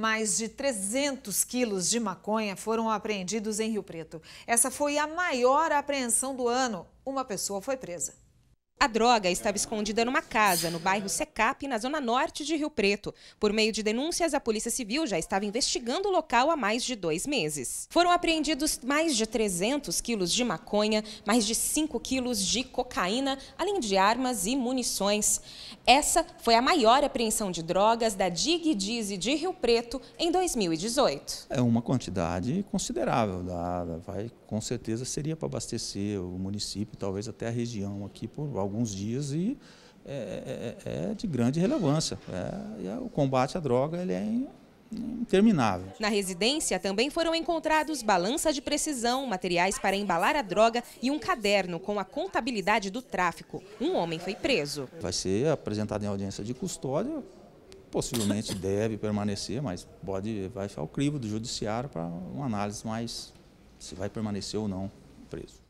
mais de 300 quilos de maconha foram apreendidos em Rio Preto. Essa foi a maior apreensão do ano. Uma pessoa foi presa. A droga estava escondida numa casa, no bairro Secap, na zona norte de Rio Preto. Por meio de denúncias, a Polícia Civil já estava investigando o local há mais de dois meses. Foram apreendidos mais de 300 quilos de maconha, mais de 5 quilos de cocaína, além de armas e munições. Essa foi a maior apreensão de drogas da Dig Dize de Rio Preto em 2018. É uma quantidade considerável, vai, com certeza seria para abastecer o município, talvez até a região aqui por algum alguns dias e é, é, é, é de grande relevância. É, é, o combate à droga ele é interminável. Na residência também foram encontrados balança de precisão, materiais para embalar a droga e um caderno com a contabilidade do tráfico. Um homem foi preso. Vai ser apresentado em audiência de custódia, possivelmente deve permanecer, mas pode vai ao crivo do judiciário para uma análise mais se vai permanecer ou não preso.